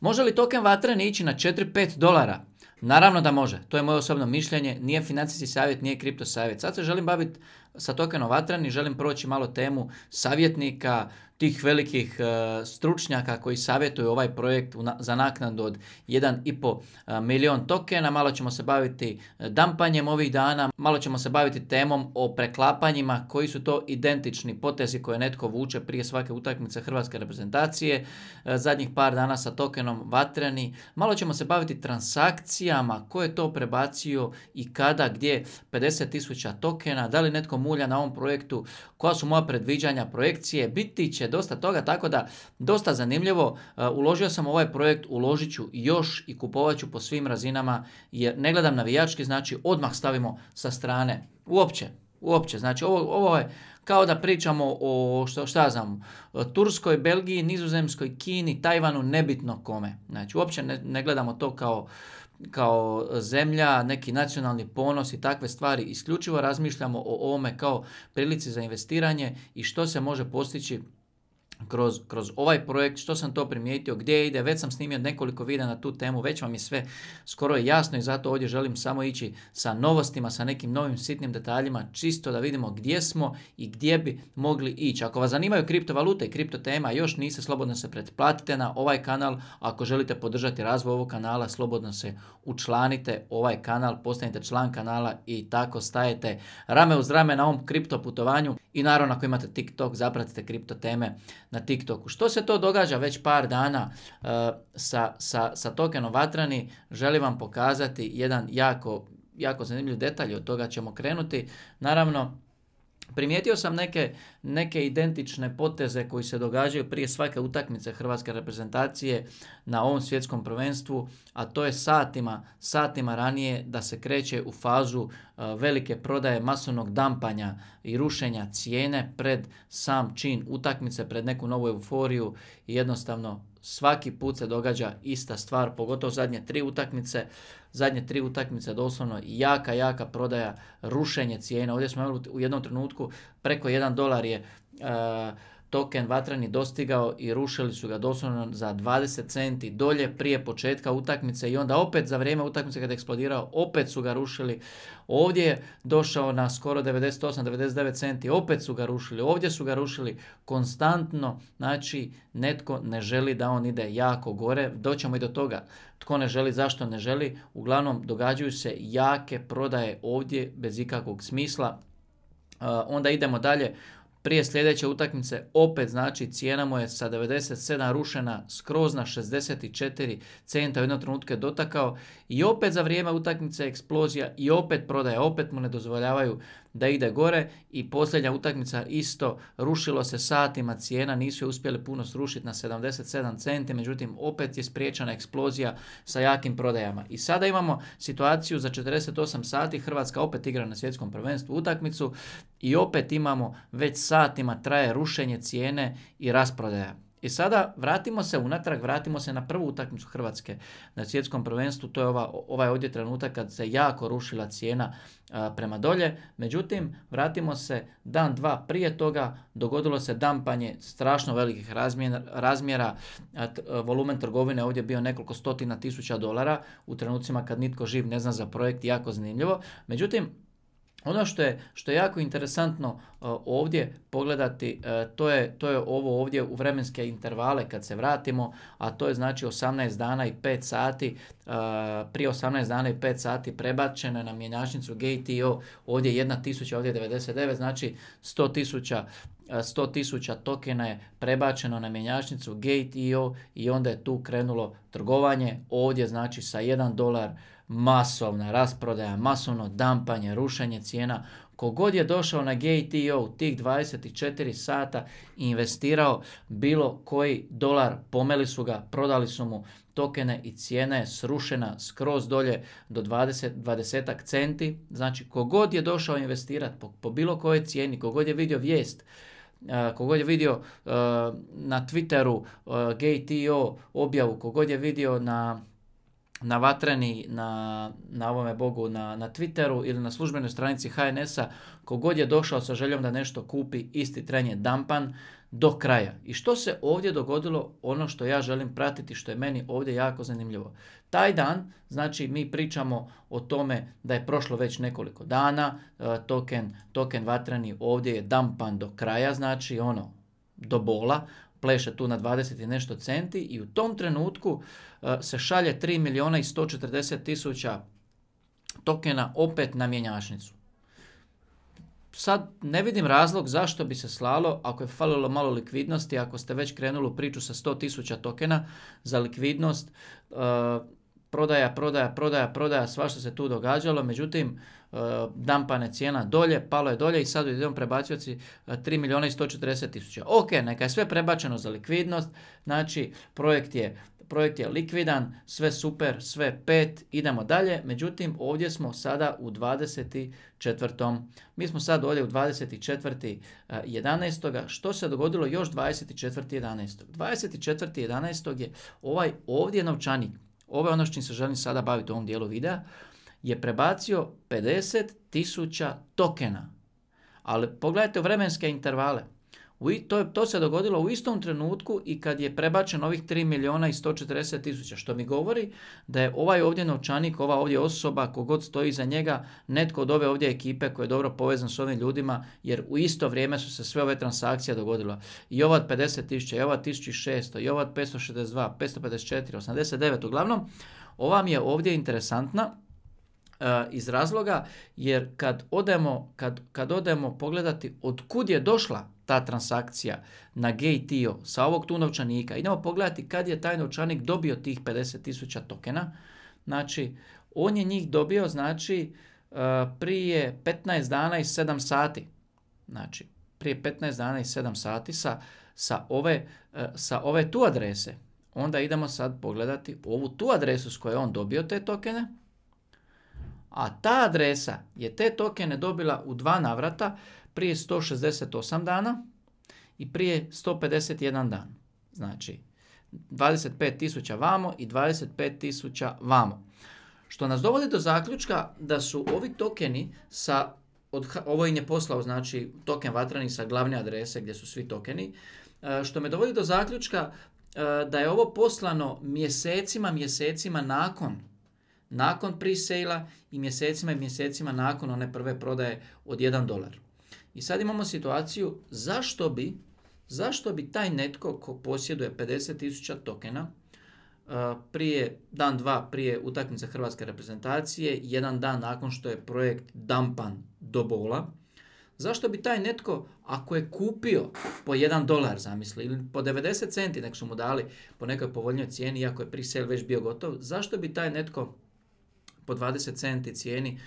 Može li token vatrene ići na 4-5 dolara? Naravno da može, to je moje osobno mišljenje, nije financijski savjet, nije kripto savjet. Sad se želim baviti sa tokenom vatran i želim proći malo temu savjetnika, tih velikih e, stručnjaka koji savjetuju ovaj projekt za naknadu od 1,5 e, milion tokena. Malo ćemo se baviti e, dampanjem ovih dana, malo ćemo se baviti temom o preklapanjima koji su to identični potezi koje netko vuče prije svake utakmice hrvatske reprezentacije. Zadnjih par dana sa tokenom vatreni. Malo ćemo se baviti transakcijama, ko je to prebacio i kada, gdje 50 tisuća tokena, da li netko mulja na ovom projektu, koja su moja predviđanja, projekcije, biti će dosta toga, tako da dosta zanimljivo. E, uložio sam ovaj projekt, uložit ću još i kupovat ću po svim razinama jer ne gledam navijački, znači odmah stavimo sa strane. Uopće, uopće, znači ovo, ovo je kao da pričamo o što, šta znam, Turskoj, Belgiji, Nizozemskoj, Kini, Tajvanu, nebitno kome. Znači uopće ne, ne gledamo to kao kao zemlja, neki nacionalni ponos i takve stvari. Isključivo razmišljamo o ovome kao prilici za investiranje i što se može postići kroz, kroz ovaj projekt, što sam to primijetio, gdje ide, već sam snimio nekoliko videa na tu temu, već vam je sve skoro jasno i zato ovdje želim samo ići sa novostima, sa nekim novim sitnim detaljima, čisto da vidimo gdje smo i gdje bi mogli ići. Ako vas zanimaju kriptovalute i kripto tema, još niste, slobodno se pretplatite na ovaj kanal, ako želite podržati razvoj ovog kanala, slobodno se učlanite ovaj kanal, postanite član kanala i tako stajete rame uz rame na ovom kripto putovanju i naravno ako imate TikTok, zapratite kripto teme na TikToku. Što se to događa već par dana e, sa, sa, sa tokenom Vatrani, želim vam pokazati jedan jako, jako zanimljiv detalj, od toga ćemo krenuti. Naravno, Primijetio sam neke, neke identične poteze koji se događaju prije svake utakmice hrvatske reprezentacije na ovom svjetskom prvenstvu, a to je satima, satima ranije da se kreće u fazu e, velike prodaje masovnog dampanja i rušenja cijene pred sam čin utakmice, pred neku novu euforiju i jednostavno svaki put se događa ista stvar, pogotovo zadnje tri utakmice, zadnje tri utakmice doslovno jaka, jaka prodaja, rušenje cijena. Ovdje smo imali u jednom trenutku preko 1 dolar je e, token vatreni dostigao i rušili su ga doslovno za 20 centi dolje prije početka utakmice i onda opet za vrijeme utakmice kada je eksplodirao opet su ga rušili. Ovdje je došao na skoro 98-99 centi, opet su ga rušili, ovdje su ga rušili konstantno, znači netko ne želi da on ide jako gore, doćemo i do toga tko ne želi, zašto ne želi, uglavnom događaju se jake prodaje ovdje bez ikakvog smisla, Onda idemo dalje, prije sljedeće utakmice opet znači cijena mu je sa 97 rušena skroz na 64 centa u jednom trenutku je dotakao i opet za vrijeme utakmice eksplozija i opet prodaje, opet mu ne dozvoljavaju da ide gore i posljednja utakmica isto rušilo se satima cijena, nisu je uspjeli puno srušiti na 77 centi, međutim opet je spriječana eksplozija sa jakim prodajama. I sada imamo situaciju za 48 sati, Hrvatska opet igra na svjetskom prvenstvu utakmicu, i opet imamo, već satima traje rušenje cijene i rasprodaja. I sada vratimo se unatrag, vratimo se na prvu utakmicu Hrvatske na svjetskom prvenstvu, to je ova, ovaj ovdje trenutak kad se jako rušila cijena prema dolje, međutim vratimo se dan dva prije toga, dogodilo se dampanje strašno velikih razmjera, razmjera a, t, volumen trgovine ovdje bio nekoliko stotina tisuća dolara u trenucima kad nitko živ ne zna za projekt, jako zanimljivo, međutim ono što je, što je jako interesantno e, ovdje pogledati, e, to, je, to je ovo ovdje u vremenske intervale kad se vratimo, a to je znači 18 dana i 5 sati, uh, prije 18 dana i 5 sati prebačeno je na mjenjačnicu GTO, ovdje 1000, ovdje 99, znači 100.000 tisuća tokena je prebačeno na mjenjačnicu Gate.io i onda je tu krenulo trgovanje, ovdje znači sa 1 dolar masovna rasprodaja, masovno dampanje, rušenje cijena. Kogod je došao na GTO tih 24 sata i investirao bilo koji dolar, pomeli su ga, prodali su mu tokene i cijena je srušena skroz dolje do 20, 20 centi. Znači, kogod je došao investirati po, po bilo kojoj cijeni, kogod je vidio vijest, eh, kogod je vidio eh, na Twitteru eh, GTO objavu, kogod je vidio na na Vatreni, na, na ovome Bogu, na, na Twitteru ili na službenoj stranici HNS-a, kogod je došao sa željom da nešto kupi, isti tren je dampan do kraja. I što se ovdje dogodilo, ono što ja želim pratiti, što je meni ovdje jako zanimljivo. Taj dan, znači mi pričamo o tome da je prošlo već nekoliko dana, e, token, token Vatreni ovdje je dampan do kraja, znači ono, do bola, pleše tu na 20 i nešto centi i u tom trenutku uh, se šalje 3 milijuna i 140 tisuća tokena opet na mjenjačnicu. Sad ne vidim razlog zašto bi se slalo ako je falilo malo likvidnosti, ako ste već krenuli u priču sa tisuća tokena za likvidnost, uh, prodaja, prodaja, prodaja, prodaja, što se tu događalo, međutim, e, dampana cijena dolje, palo je dolje i sad u jednom prebacioci 3 e, milijuna i 140 tisuća. Ok, neka je sve prebačeno za likvidnost, znači projekt je projekt je likvidan, sve super, sve pet, idemo dalje. Međutim, ovdje smo sada u 24. Mi smo sad ovdje u 24.11. E, što se dogodilo još 24.11. 24.11. je ovaj ovdje novčanik ovo je ono što se želim sada baviti u ovom dijelu videa, je prebacio 50 tisuća tokena. Ali pogledajte vremenske intervale to, se dogodilo u istom trenutku i kad je prebačen ovih 3 miliona i 140 tisuća, što mi govori da je ovaj ovdje novčanik, ova ovdje osoba, kogod stoji za njega, netko od ove ovdje ekipe koji je dobro povezan s ovim ljudima, jer u isto vrijeme su se sve ove transakcije dogodile. I ova 50 tisuća, i ova 1600, i ova 562, 554, 89, uglavnom, ova mi je ovdje interesantna, eh, iz razloga jer kad odemo, kad, kad odemo pogledati od kud je došla ta transakcija na GTO sa ovog tu novčanika, idemo pogledati kad je taj novčanik dobio tih 50.000 tokena. Znači, on je njih dobio znači e, prije 15 dana i 7 sati. Znači, prije 15 dana i 7 sati sa, ove, e, sa ove tu adrese. Onda idemo sad pogledati ovu tu adresu s koje je on dobio te tokene. A ta adresa je te tokene dobila u dva navrata prije 168 dana i prije 151 dan. Znači, tisuća vamo i tisuća vamo. Što nas dovodi do zaključka da su ovi tokeni sa, od, ovo ovaj im je poslao znači token vatrani sa glavne adrese gdje su svi tokeni, e, što me dovodi do zaključka e, da je ovo poslano mjesecima, mjesecima nakon nakon pre i mjesecima i mjesecima nakon one prve prodaje od 1 dolar. I sad imamo situaciju zašto bi, zašto bi taj netko ko posjeduje 50.000 tokena uh, prije, dan dva prije utakmice Hrvatske reprezentacije, jedan dan nakon što je projekt dampan do bola, zašto bi taj netko, ako je kupio po 1 dolar, zamisli, ili po 90 centi, nek su mu dali po nekoj povoljnoj cijeni, iako je pre već bio gotov, zašto bi taj netko po 20 centi cijeni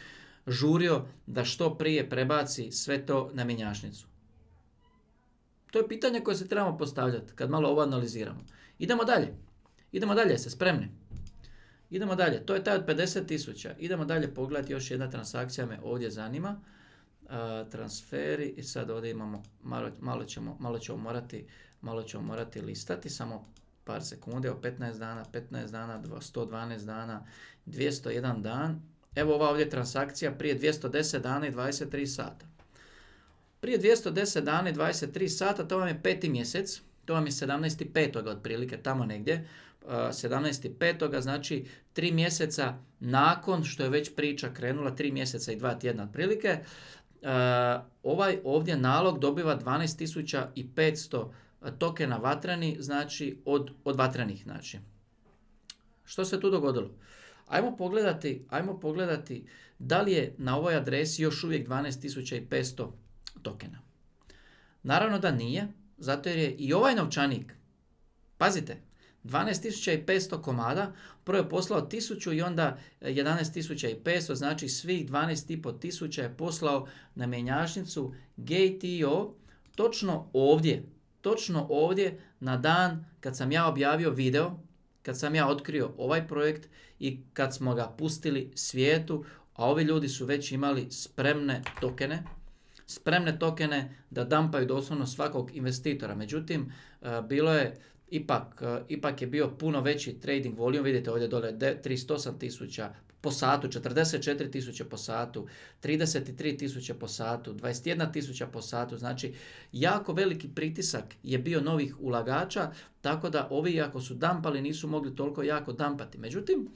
žurio da što prije prebaci sve to na minjašnicu. To je pitanje koje se trebamo postavljati kad malo ovo analiziramo. Idemo dalje. Idemo dalje, se spremni. Idemo dalje, to je taj od 50 tisuća. Idemo dalje pogledati, još jedna transakcija me ovdje zanima. transferi i sad ovdje imamo, malo, ćemo, malo, ćemo morati, malo ćemo morati listati, samo par sekunde, o 15 dana, 15 dana, 112 dana, 201 dan Evo ova ovdje transakcija prije 210 dana i 23 sata. Prije 210 dana i 23 sata, to vam je peti mjesec, to vam je 17.5. otprilike, tamo negdje. 17.5. znači tri mjeseca nakon što je već priča krenula, 3 mjeseca i dva tjedna otprilike, ovaj ovdje nalog dobiva 12.500 tokena vatrani, znači od, od vatrenih. Znači. Što se tu dogodilo? Ajmo pogledati, ajmo pogledati da li je na ovoj adresi još uvijek 12.500 tokena. Naravno da nije, zato jer je i ovaj novčanik, pazite, 12.500 komada, prvo je poslao 1000 i onda 11.500, znači svih 12.500 je poslao na menjašnicu GTO točno ovdje, točno ovdje na dan kad sam ja objavio video kad sam ja otkrio ovaj projekt i kad smo ga pustili svijetu, a ovi ljudi su već imali spremne tokene, spremne tokene da dampaju doslovno svakog investitora. Međutim, e, bilo je ipak, e, ipak je bio puno veći trading volume, vidite ovdje dole 308 tisuća po satu, 44 tisuće po satu, 33 tisuće po satu, 21 tisuća po satu, znači jako veliki pritisak je bio novih ulagača, tako da ovi ako su dampali nisu mogli toliko jako dampati. Međutim,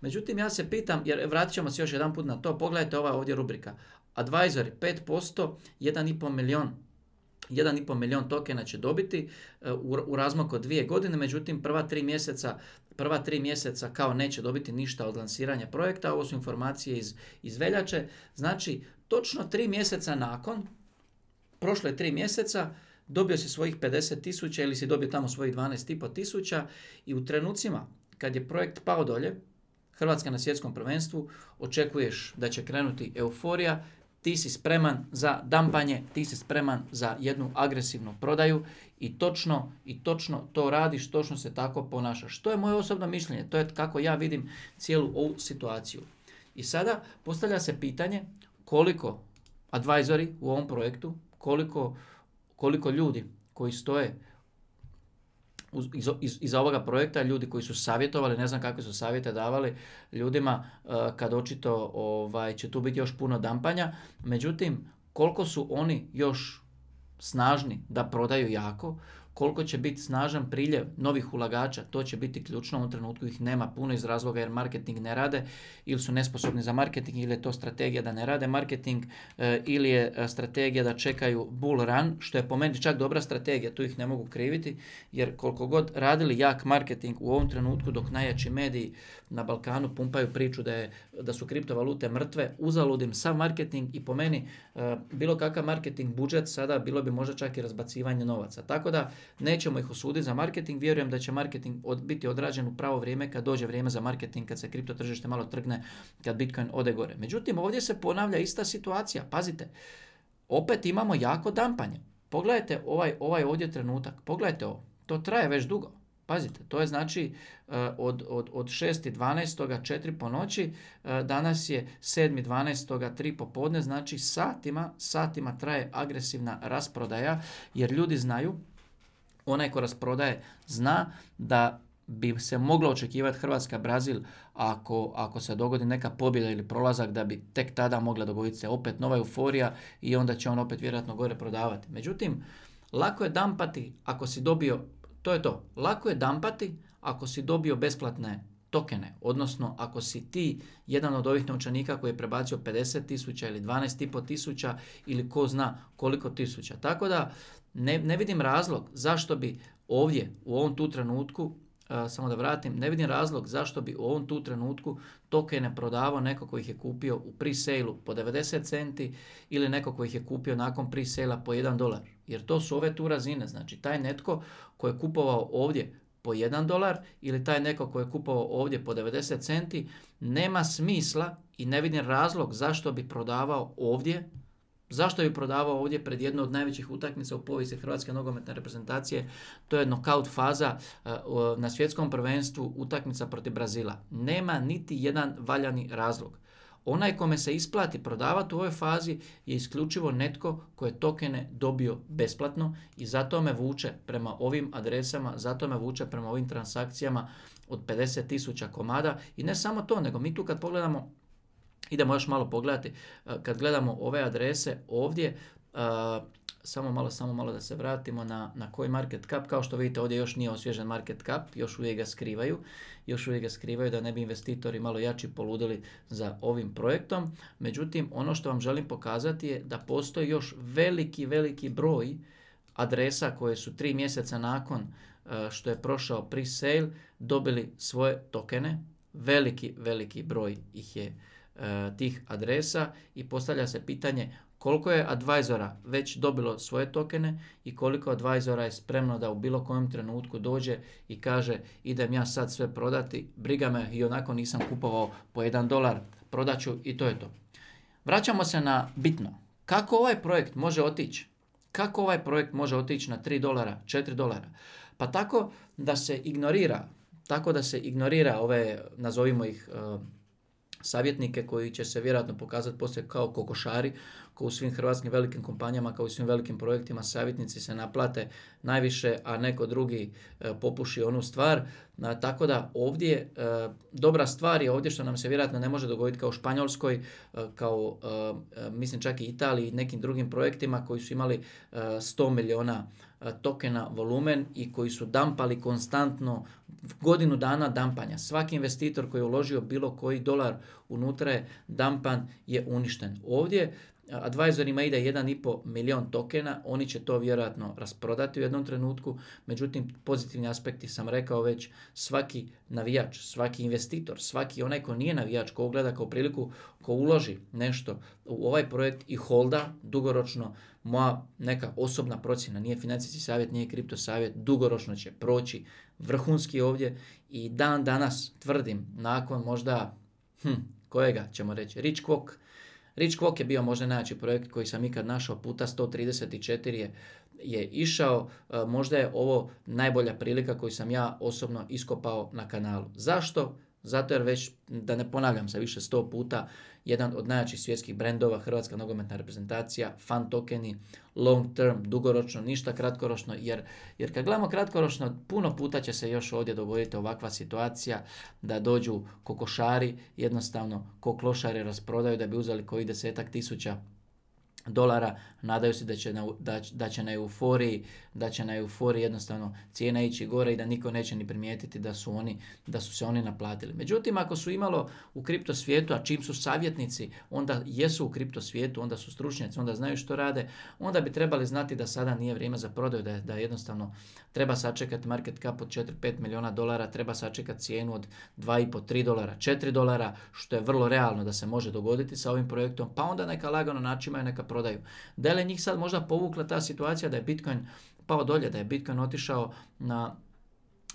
međutim ja se pitam, jer vratit ćemo se još jedan put na to, pogledajte ova ovdje rubrika, advisory 5%, 1,5 milion 1,5 milion tokena će dobiti e, u razmaku od dvije godine, međutim prva tri mjeseca prva tri mjeseca kao neće dobiti ništa od lansiranja projekta, ovo su informacije iz, veljače, znači točno tri mjeseca nakon, prošle tri mjeseca, dobio si svojih 50 tisuća ili si dobio tamo svojih 12,5 tisuća i u trenucima kad je projekt pao dolje, Hrvatska na svjetskom prvenstvu, očekuješ da će krenuti euforija ti si spreman za dampanje, ti si spreman za jednu agresivnu prodaju i točno, i točno to radiš, točno se tako ponašaš. To je moje osobno mišljenje, to je kako ja vidim cijelu ovu situaciju. I sada postavlja se pitanje koliko advisori u ovom projektu, koliko, koliko ljudi koji stoje iz, iz, ovoga projekta ljudi koji su savjetovali, ne znam kakve su savjete davali ljudima eh, kad očito ovaj, će tu biti još puno dampanja. Međutim, koliko su oni još snažni da prodaju jako, koliko će biti snažan priljev novih ulagača, to će biti ključno, u ovom trenutku ih nema puno iz razloga jer marketing ne rade ili su nesposobni za marketing ili je to strategija da ne rade marketing eh, ili je eh, strategija da čekaju bull run, što je po meni čak dobra strategija, tu ih ne mogu kriviti jer koliko god radili jak marketing u ovom trenutku dok najjači mediji na Balkanu pumpaju priču da, je, da su kriptovalute mrtve, uzaludim sam marketing i po meni eh, bilo kakav marketing budžet sada bilo bi možda čak i razbacivanje novaca. Tako da Nećemo ih osuditi za marketing, vjerujem da će marketing od, biti odrađen u pravo vrijeme kad dođe vrijeme za marketing, kad se kripto tržište malo trgne, kad Bitcoin ode gore. Međutim, ovdje se ponavlja ista situacija. Pazite, opet imamo jako dampanje. Pogledajte ovaj, ovaj ovdje trenutak, pogledajte ovo. To traje već dugo. Pazite, to je znači e, od, od, od 6.12. 4 po noći, e, danas je 7.12. 3 popodne, znači satima, satima traje agresivna rasprodaja jer ljudi znaju onaj ko rasprodaje zna da bi se moglo očekivati Hrvatska Brazil ako, ako se dogodi neka pobjeda ili prolazak da bi tek tada mogla dogoditi se opet nova euforija i onda će on opet vjerojatno gore prodavati. Međutim, lako je dampati ako si dobio, to je to, lako je dampati ako si dobio besplatne tokene, odnosno ako si ti jedan od ovih novčanika koji je prebacio 50 tisuća ili 12,5 tisuća ili ko zna koliko tisuća. Tako da ne, ne vidim razlog zašto bi ovdje u ovom tu trenutku e, samo da vratim, ne vidim razlog zašto bi u ovom tu trenutku tokene prodavao neko koji ih je kupio u pre po 90 centi ili neko koji ih je kupio nakon pre po 1 dolar. Jer to su ove tu razine. Znači taj netko koji je kupovao ovdje po 1 dolar ili taj neko koji je kupovao ovdje po 90 centi nema smisla i ne vidim razlog zašto bi prodavao ovdje Zašto bi prodavao ovdje pred jednu od najvećih utakmica u povijesti Hrvatske nogometne reprezentacije? To je knockout faza eh, na svjetskom prvenstvu utakmica protiv Brazila. Nema niti jedan valjani razlog. Onaj kome se isplati prodavati u ovoj fazi je isključivo netko ko je tokene dobio besplatno i zato me vuče prema ovim adresama, zato me vuče prema ovim transakcijama od 50.000 komada i ne samo to, nego mi tu kad pogledamo Idemo još malo pogledati, e, kad gledamo ove adrese ovdje, e, samo malo, samo malo da se vratimo na, na koji market cap, kao što vidite ovdje još nije osvježen market cap, još uvijek ga skrivaju, još uvijek ga skrivaju da ne bi investitori malo jači poludili za ovim projektom, međutim ono što vam želim pokazati je da postoji još veliki, veliki broj adresa koje su tri mjeseca nakon e, što je prošao pre-sale dobili svoje tokene, veliki, veliki broj ih je E, tih adresa i postavlja se pitanje koliko je advajzora već dobilo svoje tokene i koliko advajzora je spremno da u bilo kojem trenutku dođe i kaže idem ja sad sve prodati, briga me i onako nisam kupovao po 1 dolar, prodat ću i to je to. Vraćamo se na bitno. Kako ovaj projekt može otići? Kako ovaj projekt može otići na 3 dolara, 4 dolara? Pa tako da se ignorira, tako da se ignorira ove, nazovimo ih, e, savjetnike koji će se vjerojatno pokazati poslije kao kokošari, kao u svim hrvatskim velikim kompanijama, kao i svim velikim projektima, savjetnici se naplate najviše, a neko drugi e, popuši onu stvar. Na, tako da ovdje e, dobra stvar je ovdje što nam se vjerojatno ne može dogoditi kao u Španjolskoj, e, kao mislim čak i Italiji i nekim drugim projektima koji su imali 100 miliona E, tokena volumen i koji su dampali konstantno godinu dana dampanja. Svaki investitor koji je uložio bilo koji dolar unutra je dampan je uništen. Ovdje e, advisorima ide 1,5 milion tokena, oni će to vjerojatno rasprodati u jednom trenutku, međutim pozitivni aspekti sam rekao već, svaki navijač, svaki investitor, svaki onaj ko nije navijač, ko gleda kao priliku, ko uloži nešto u ovaj projekt i holda dugoročno moja neka osobna procjena, nije financijski savjet, nije kripto savjet, dugoročno će proći vrhunski ovdje i dan danas tvrdim, nakon možda, hm, kojega ćemo reći, Rich Quok, je bio možda najjači projekt koji sam ikad našao, puta 134 je, je išao, e, možda je ovo najbolja prilika koju sam ja osobno iskopao na kanalu. Zašto? Zato jer već, da ne ponavljam se više sto puta, jedan od najjačih svjetskih brendova, hrvatska nogometna reprezentacija, fan tokeni, long term, dugoročno, ništa kratkoročno, jer, jer kad gledamo kratkoročno, puno puta će se još ovdje dogoditi ovakva situacija da dođu kokošari, jednostavno koklošari rasprodaju da bi uzeli koji desetak tisuća dolara, nadaju se da će na, da, da će na euforiji, da će na euforiji jednostavno cijena ići gore i da niko neće ni primijetiti da su oni, da su se oni naplatili. Međutim, ako su imalo u kripto svijetu, a čim su savjetnici, onda jesu u kripto svijetu, onda su stručnjaci, onda znaju što rade, onda bi trebali znati da sada nije vrijeme za prodaju, da, da jednostavno treba sačekati market cap od 4-5 milijuna dolara, treba sačekati cijenu od 2,5-3 dolara, 4 dolara, što je vrlo realno da se može dogoditi sa ovim projektom, pa onda neka lagano načima i neka prodaju. Da li je njih sad možda povukla ta situacija da je Bitcoin pao dolje, da je Bitcoin otišao na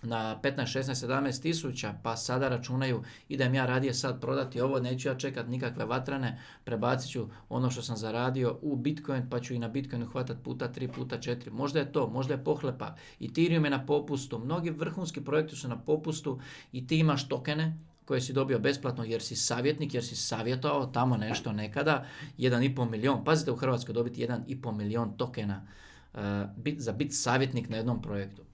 na 15, 16, 17 tisuća, pa sada računaju idem ja radije sad prodati ovo, neću ja čekat nikakve vatrane, prebacit ću ono što sam zaradio u Bitcoin, pa ću i na Bitcoinu hvatat puta 3, puta 4. Možda je to, možda je pohlepa. Ethereum je na popustu, mnogi vrhunski projekti su na popustu i ti imaš tokene koje si dobio besplatno jer si savjetnik, jer si savjetovao tamo nešto nekada, 1,5 milijon, Pazite u Hrvatskoj dobiti 1,5 milijon tokena uh, bit, za biti savjetnik na jednom projektu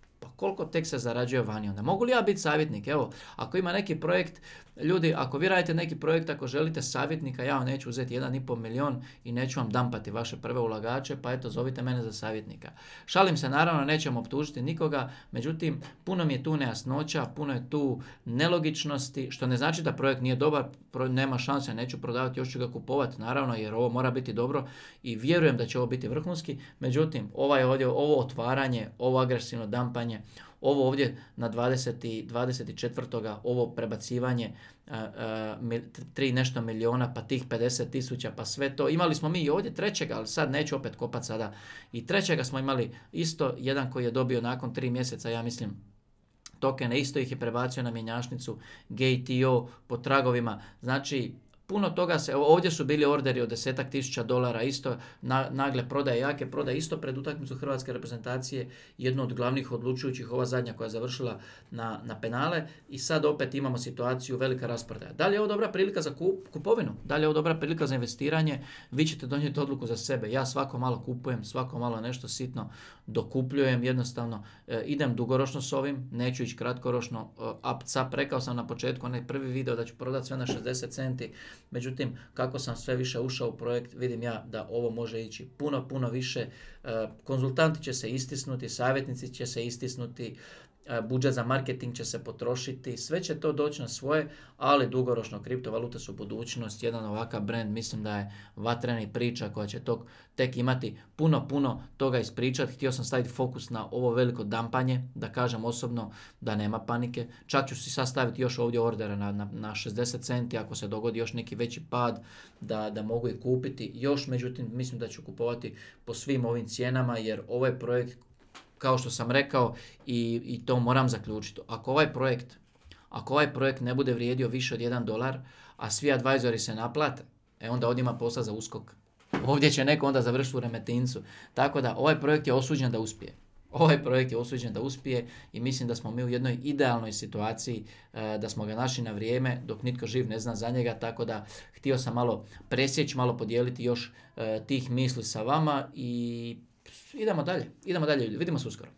koliko tek se zarađuje vani. Onda mogu li ja biti savjetnik? Evo, ako ima neki projekt, ljudi, ako vi radite neki projekt, ako želite savjetnika, ja vam neću uzeti 1,5 milion i neću vam dampati vaše prve ulagače, pa eto, zovite mene za savjetnika. Šalim se, naravno, nećemo optužiti nikoga, međutim, puno mi je tu nejasnoća, puno je tu nelogičnosti, što ne znači da projekt nije dobar, nema šanse, neću prodavati, još ću ga kupovati, naravno, jer ovo mora biti dobro i vjerujem da će ovo biti vrhunski, međutim, ovaj ovdje, ovo otvaranje, ovo agresivno dampanje, ovo ovdje na 20, 24. ovo prebacivanje tri nešto miliona pa tih 50 tisuća pa sve to. Imali smo mi i ovdje trećega, ali sad neću opet kopati sada. I trećega smo imali isto, jedan koji je dobio nakon tri mjeseca, ja mislim, tokene, isto ih je prebacio na mjenjačnicu GTO po tragovima. Znači, puno toga se, ovdje su bili orderi od desetak tisuća dolara isto, na, nagle prodaje jake, prodaje isto pred utakmicu Hrvatske reprezentacije, jednu od glavnih odlučujućih, ova zadnja koja je završila na, na penale i sad opet imamo situaciju velika rasprodaja. Da li je ovo dobra prilika za kup, kupovinu? Da li je ovo dobra prilika za investiranje? Vi ćete donijeti odluku za sebe. Ja svako malo kupujem, svako malo nešto sitno dokupljujem, jednostavno e, idem dugoročno s ovim, neću ići kratkoročno, e, a rekao sam na početku, onaj prvi video da ću prodati sve na 60 centi, Međutim, kako sam sve više ušao u projekt, vidim ja da ovo može ići puno, puno više. E, konzultanti će se istisnuti, savjetnici će se istisnuti, E, budžet za marketing će se potrošiti, sve će to doći na svoje, ali dugoročno kriptovalute su budućnost, jedan ovakav brand mislim da je vatreni priča koja će tog tek imati puno, puno toga ispričati. Htio sam staviti fokus na ovo veliko dampanje, da kažem osobno da nema panike. Čak ću si sad staviti još ovdje ordera na, na, 60 centi ako se dogodi još neki veći pad da, da mogu i kupiti. Još međutim mislim da ću kupovati po svim ovim cijenama jer ovaj projekt kao što sam rekao i, i to moram zaključiti. Ako ovaj projekt ako ovaj projekt ne bude vrijedio više od 1 dolar, a svi advisori se naplate, e onda ovdje ima posla za uskok. Ovdje će neko onda završiti u remetincu. Tako da ovaj projekt je osuđen da uspije. Ovaj projekt je osuđen da uspije i mislim da smo mi u jednoj idealnoj situaciji e, da smo ga našli na vrijeme dok nitko živ ne zna za njega, tako da htio sam malo presjeći, malo podijeliti još e, tih misli sa vama i Idemo dalje, idemo dalje ljudi, vidimo se uskoro.